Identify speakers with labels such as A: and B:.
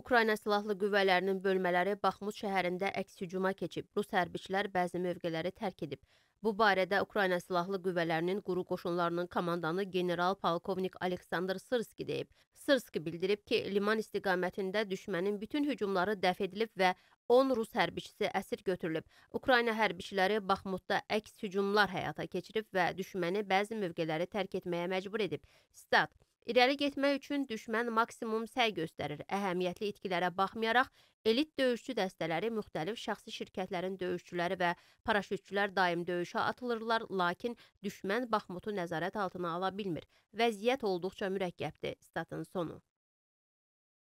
A: Ukrayna silahlı qüvvələrinin bölmələri Baxmut şəhərində əks hücuma keçib. Rus hərbçilər bəzi mövqeləri tərk edib. Bu barədə Ukrayna silahlı qüvvələrinin quru qoşunlarının komandanı general polkovnik Aleksandr Sırski deyib. Sırski bildirib ki, liman istiqamətində düşmənin bütün hücumları dəf edilib və 10 rus hərbçisi əsir götürülüb. Ukrayna hərbçiləri Baxmutda əks hücumlar həyata keçirib və düşməni bəzi mövqeləri tərk etməyə məcbur edib. Stat İrəli getmək üçün düşmən maksimum səy göstərir. Əhəmiyyətli itkilərə baxmayaraq, elit döyüşçü dəstələri müxtəlif şəxsi şirkətlərin döyüşçüləri və paraşütçülər daim döyüşə atılırlar, lakin düşmən baxmutu nəzarət altına ala bilmir. Vəziyyət olduqca mürəkkəbdir. Statın sonu.